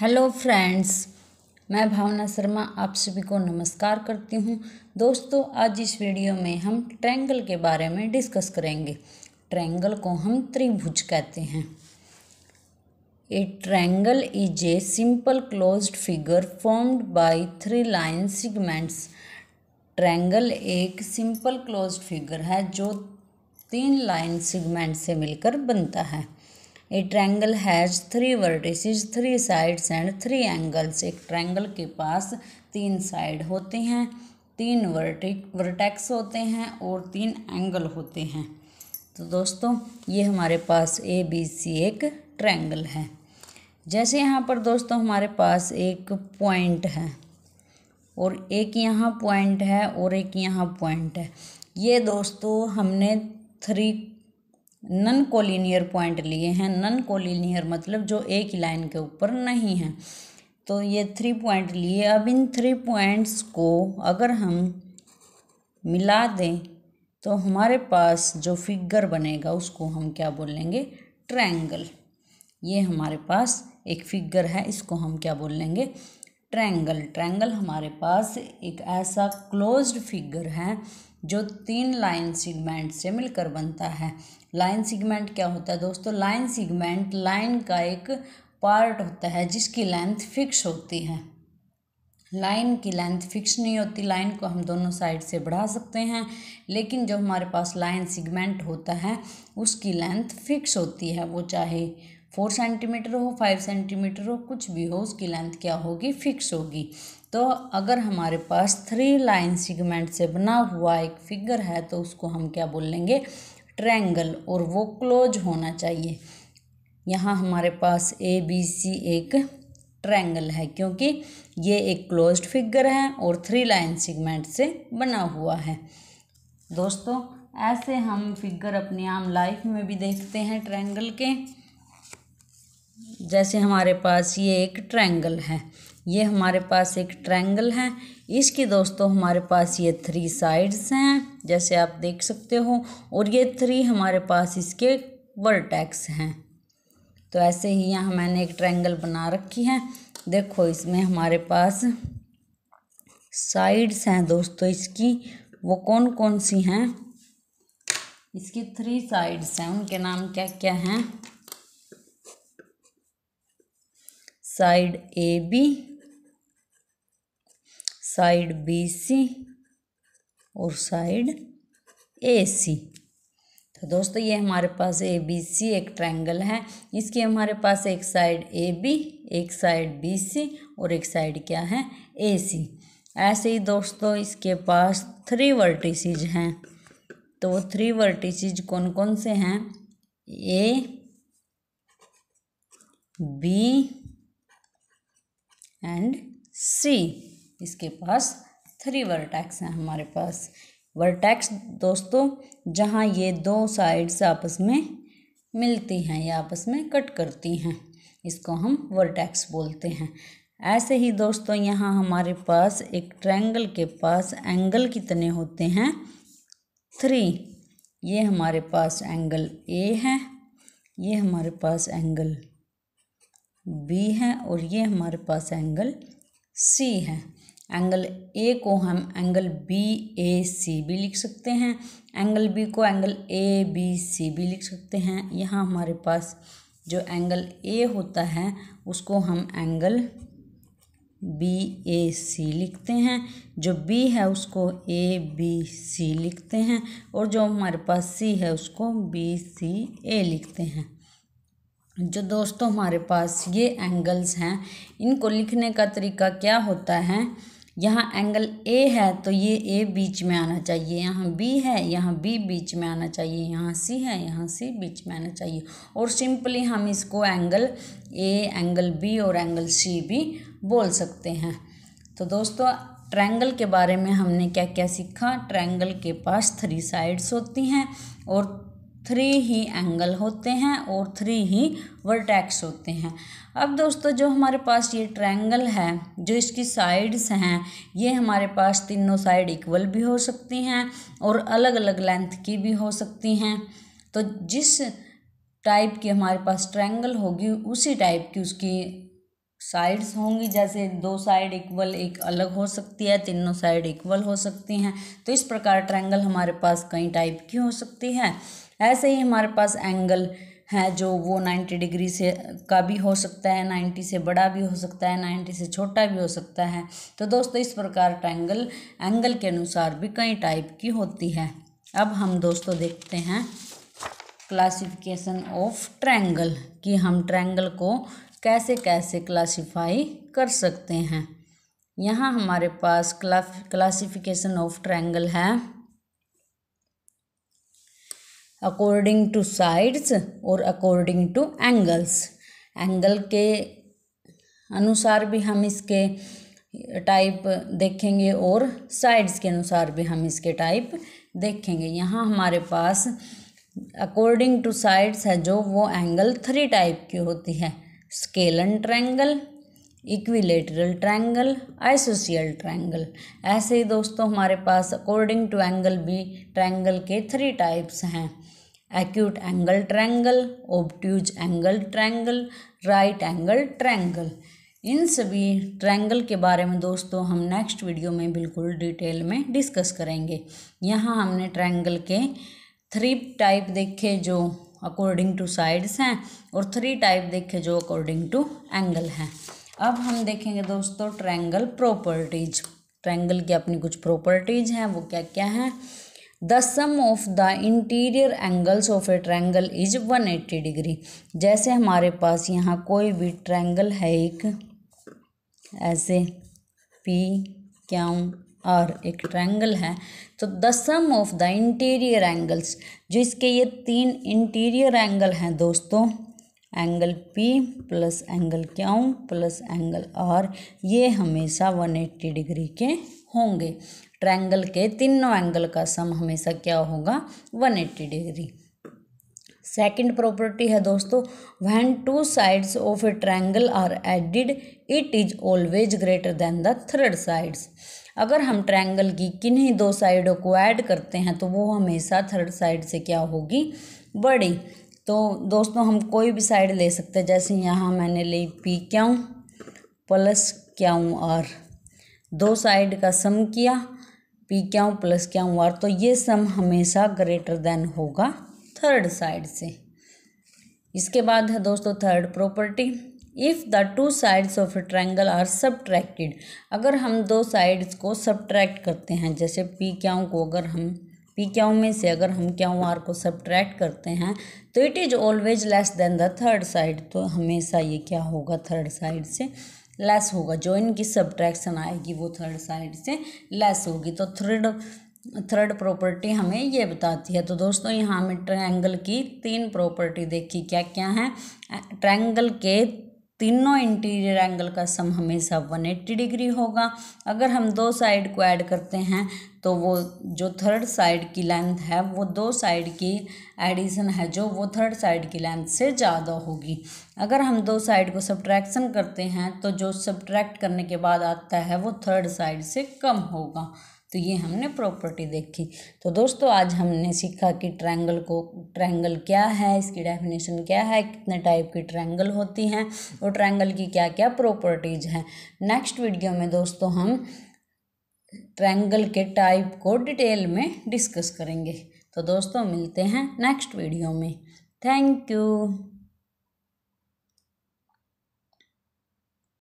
hello friends मैं भावना शर्मा आप सभी को नमस्कार करती हूँ दोस्तों आज इस वीडियो में हम ट्रैंगल के बारे में डिस्कस करेंगे ट्रैंगल को हम त्रिभुज कहते हैं a triangle is a simple closed figure formed by three line segments triangle एक सिंपल क्लोज्ड फिगर है जो तीन लाइन सिगमेंट से मिलकर बनता है a triangle has three vertices three sides and three angles एक ट्रैंगल के पास तीन साइड होते हैं तीन वर्टिक वर्टेक्स होते हैं और तीन एंगल होते हैं तो दोस्तों ये हमारे पास ए बी सी एक ट्रैंगल है जैसे यहाँ पर दोस्तों हमारे पास एक पॉइंट है और एक यहाँ पॉइंट है और एक यहाँ पॉइंट है ये दोस्तों हमने थ्री नन कोलिनियर पॉइंट लिए हैं नन कोलिनियर मतलब जो एक ही लाइन के ऊपर नहीं है तो ये थ्री पॉइंट लिए अब इन थ्री पॉइंट्स को अगर हम मिला दें तो हमारे पास जो फिगर बनेगा उसको हम क्या बोलेंगे ट्रैंगल ये हमारे पास एक फिगर है इसको हम क्या बोलेंगे ट्रायंगल ट्रायंगल हमारे पास एक ऐसा क्लोज्ड फिगर है जो तीन लाइन सिगमेंट से मिलकर बनता है लाइन सिगमेंट क्या होता है दोस्तों लाइन सिगमेंट लाइन का एक पार्ट होता है जिसकी लेंथ फिक्स होती है लाइन की लेंथ फिक्स नहीं होती लाइन को हम दोनों साइड से बढ़ा सकते हैं लेकिन जो हमारे पास लाइन सिगमेंट होता है उसकी लेंथ फिक्स होती है वो चाहे फोर सेंटीमीटर हो फाइव सेंटीमीटर हो कुछ भी हो उसकी लेंथ क्या होगी फिक्स होगी तो अगर हमारे पास थ्री लाइन सिगमेंट से बना हुआ एक फिगर है तो उसको हम क्या बोल लेंगे ट्रैंगल और वो क्लोज होना चाहिए यहाँ हमारे पास ए बी सी एक ट्रैंगल है क्योंकि ये एक क्लोज्ड फिगर है और थ्री लाइन सिगमेंट से बना हुआ है दोस्तों ऐसे हम फिगर अपने आम लाइफ में भी देखते हैं ट्रैंगल के जैसे हमारे पास ये एक ट्रायंगल है ये हमारे पास एक ट्रायंगल है इसकी दोस्तों हमारे पास ये थ्री साइड्स हैं जैसे आप देख सकते हो और ये थ्री हमारे पास इसके वर्टेक्स हैं तो ऐसे ही यहाँ मैंने एक ट्रायंगल बना रखी है देखो इसमें हमारे पास साइड्स हैं दोस्तों इसकी वो कौन कौन सी हैं इसकी थ्री साइड्स हैं उनके नाम क्या क्या हैं side A B side B C और साइड ए सी तो दोस्तों ये हमारे पास ए बी सी एक ट्रायंगल है इसकी हमारे पास एक साइड ए बी एक साइड बी सी और एक साइड क्या है ए सी ऐसे ही दोस्तों इसके पास थ्री वर्टिसेज हैं तो वो थ्री वर्टिसेज कौन कौन से हैं ए बी एंड सी इसके पास थ्री वर्टैक्स हैं हमारे पास वर्टैक्स दोस्तों जहाँ ये दो साइड्स आपस में मिलती हैं या आपस में कट करती हैं इसको हम वर्टैक्स बोलते हैं ऐसे ही दोस्तों यहाँ हमारे पास एक ट्रायंगल के पास एंगल कितने होते हैं थ्री ये हमारे पास एंगल ए है ये हमारे पास एंगल बी है और ये हमारे पास एंगल सी है एंगल ए को हम एंगल बी ए सी भी लिख सकते हैं एंगल बी को एंगल ए बी सी भी लिख सकते हैं यहाँ हमारे पास जो एंगल ए होता है उसको हम एंगल बी ए सी लिखते हैं जो बी है उसको ए बी सी लिखते हैं और जो हमारे पास सी है उसको बी सी ए लिखते हैं जो दोस्तों हमारे पास ये एंगल्स हैं इनको लिखने का तरीका क्या होता है यहाँ एंगल ए है तो ये ए बीच में आना चाहिए यहाँ बी है यहाँ बी बीच में आना चाहिए यहाँ सी है यहाँ सी बीच में आना चाहिए और सिंपली हम इसको एंगल ए एंगल बी और एंगल सी भी बोल सकते हैं तो दोस्तों ट्रायंगल के बारे में हमने क्या क्या सीखा ट्रायंगल के पास थ्री साइड्स होती हैं और थ्री ही एंगल होते हैं और थ्री ही वर्टैक्स होते हैं अब दोस्तों जो हमारे पास ये ट्रायंगल है जो इसकी साइड्स हैं ये हमारे पास तीनों साइड इक्वल भी हो सकती हैं और अलग अलग लेंथ की भी हो सकती हैं तो जिस टाइप की हमारे पास ट्रायंगल होगी उसी टाइप की उसकी साइड्स होंगी जैसे दो साइड इक्वल एक अलग हो सकती है तीनों साइड इक्वल हो सकती हैं तो इस प्रकार ट्रायंगल हमारे पास कई टाइप की हो सकती है ऐसे ही हमारे पास एंगल है जो वो नाइन्टी डिग्री से का भी हो सकता है नाइन्टी से बड़ा भी हो सकता है नाइन्टी से छोटा भी हो सकता है तो दोस्तों इस प्रकार ट्रायंगल एंगल के अनुसार भी कई टाइप की होती है अब हम दोस्तों देखते हैं क्लासिफिकेशन ऑफ ट्रायंगल कि हम ट्रायंगल को कैसे कैसे क्लासिफाई कर सकते हैं यहाँ हमारे पास क्लाफ क्लासिफिकेशन ऑफ ट्रायंगल है अकॉर्डिंग टू साइड्स और अकॉर्डिंग टू एंगल्स एंगल के अनुसार भी हम इसके टाइप देखेंगे और साइड्स के अनुसार भी हम इसके टाइप देखेंगे यहाँ हमारे पास अकॉर्डिंग टू साइड्स है जो वो एंगल थ्री टाइप की होती है scalene triangle equilateral triangle isosceles triangle ऐसे ही दोस्तों हमारे पास अकॉर्डिंग टू एंगल भी ट्रैंगल के थ्री टाइप्स हैं acute angle triangle obtuse angle triangle right angle triangle इन सभी ट्रैंगल के बारे में दोस्तों हम नेक्स्ट वीडियो में बिल्कुल डिटेल में डिस्कस करेंगे यहाँ हमने ट्रैंगल के थ्री टाइप देखे जो अकॉर्डिंग टू साइड्स हैं और थ्री टाइप देखे जो अकॉर्डिंग टू एंगल हैं अब हम देखेंगे दोस्तों ट्रैंगल प्रॉपर्टीज ट्रैंगल की अपनी कुछ प्रॉपर्टीज हैं वो क्या क्या हैं the sum of the interior angles of a triangle is one eighty degree जैसे हमारे पास यहाँ कोई भी ट्रैंगल है एक ऐसे पी क्यू और एक ट्रायंगल है तो the sum of the interior angles जो इसके ये तीन इंटीरियर एंगल हैं दोस्तों angle P plus angle Q plus angle R ये हमेशा वन एट्टी डिग्री के होंगे ट्रायंगल के तीनों एंगल का सम हमेशा क्या होगा one eighty degree second property है दोस्तों when two sides of a triangle are added it is always greater than the third sides अगर हम ट्रायंगल की किन्हीं दो साइडों को ऐड करते हैं तो वो हमेशा थर्ड साइड से क्या होगी बड़ी तो दोस्तों हम कोई भी साइड ले सकते हैं जैसे यहाँ मैंने ली P Q plus Q R दो साइड का सम किया P Q plus Q are तो ये सम हमेशा ग्रेटर देन होगा थर्ड साइड से इसके बाद है दोस्तों third property if the two sides of a triangle are subtracted अगर हम दो साइड्स को सब्ट्रैक्ट करते हैं जैसे पी क्याओं को अगर हम पी क्याओं में से अगर हम क्याओं आर को सब्ट्रैक्ट करते हैं तो it is always less than the third side तो हमेशा ये क्या होगा थर्ड साइड से लेस होगा जो इनकी सब्ट्रैक्शन आएगी वो थर्ड साइड से लेस होगी तो थर्ड थर्ड प्रॉपर्टी हमें ये बताती है तो दोस्तों यहाँ हमें ट्रायंगल की तीन प्रॉपर्टी देखी क्या क्या हैं ट्रायंगल के तीनों इंटीरियर एंगल का सम हमेशा 180 डिग्री होगा अगर हम दो साइड को ऐड करते हैं तो वो जो थर्ड साइड की लेंथ है वो दो साइड की एडिशन है जो वो थर्ड साइड की लेंथ से ज़्यादा होगी अगर हम दो साइड को सब्ट्रैक्शन करते हैं तो जो सब्ट्रैक्ट करने के बाद आता है वो थर्ड साइड से कम होगा तो ये हमने प्रॉपर्टी देखी तो दोस्तों आज हमने सीखा कि ट्रायंगल को ट्रायंगल क्या है इसकी डेफिनेशन क्या है कितने टाइप की ट्रायंगल होती हैं और ट्रायंगल की क्या क्या प्रॉपर्टीज हैं नेक्स्ट वीडियो में दोस्तों हम ट्रायंगल के टाइप को डिटेल में डिस्कस करेंगे तो दोस्तों मिलते हैं नेक्स्ट वीडियो में थैंक यू